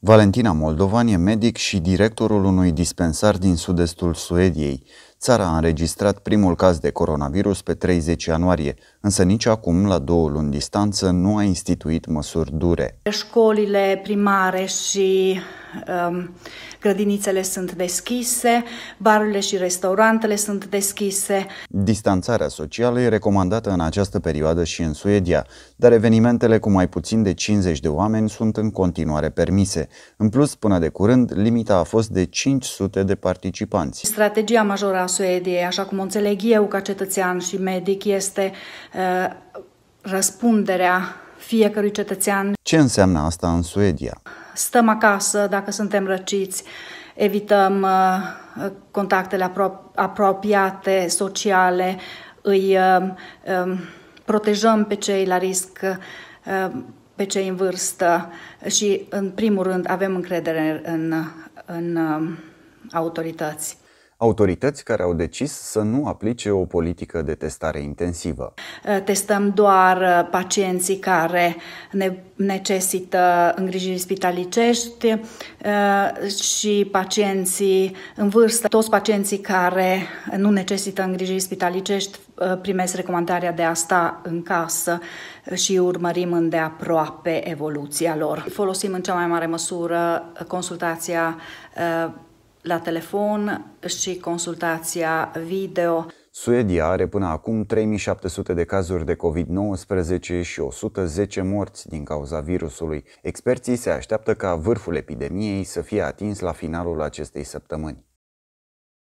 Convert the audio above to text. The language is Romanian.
Valentina Moldovan e medic și directorul unui dispensar din sud-estul Suediei. Țara a înregistrat primul caz de coronavirus pe 30 ianuarie, însă nici acum, la două luni distanță, nu a instituit măsuri dure. Școlile primare și um, grădinițele sunt deschise, barurile și restaurantele sunt deschise. Distanțarea socială e recomandată în această perioadă și în Suedia, dar evenimentele cu mai puțin de 50 de oameni sunt în continuare permise. În plus, până de curând, limita a fost de 500 de participanți. Strategia majoră a Suediei, așa cum o înțeleg eu ca cetățean și medic, este uh, răspunderea fiecărui cetățean. Ce înseamnă asta în Suedia? stăm acasă dacă suntem răciți, evităm uh, contactele apro- apropiate, sociale, îi uh, um, protejăm pe cei la risc, uh, pe cei în vârstă și, în primul rând, avem încredere în, în autorități autorități care au decis să nu aplice o politică de testare intensivă. Eh, testăm doar eh, pacienții care ne necesită îngrijiri spitalicești eh, și pacienții în vârstă. Toți pacienții care nu necesită îngrijiri spitalicești primesc recomandarea de a sta în casă și urmărim îndeaproape evoluția lor. Folosim în cea mai mare măsură consultația la telefon și consultația video. Suedia are până acum 3700 de cazuri de COVID-19 și 110 morți din cauza virusului. Experții se așteaptă ca vârful epidemiei să fie atins la finalul acestei săptămâni.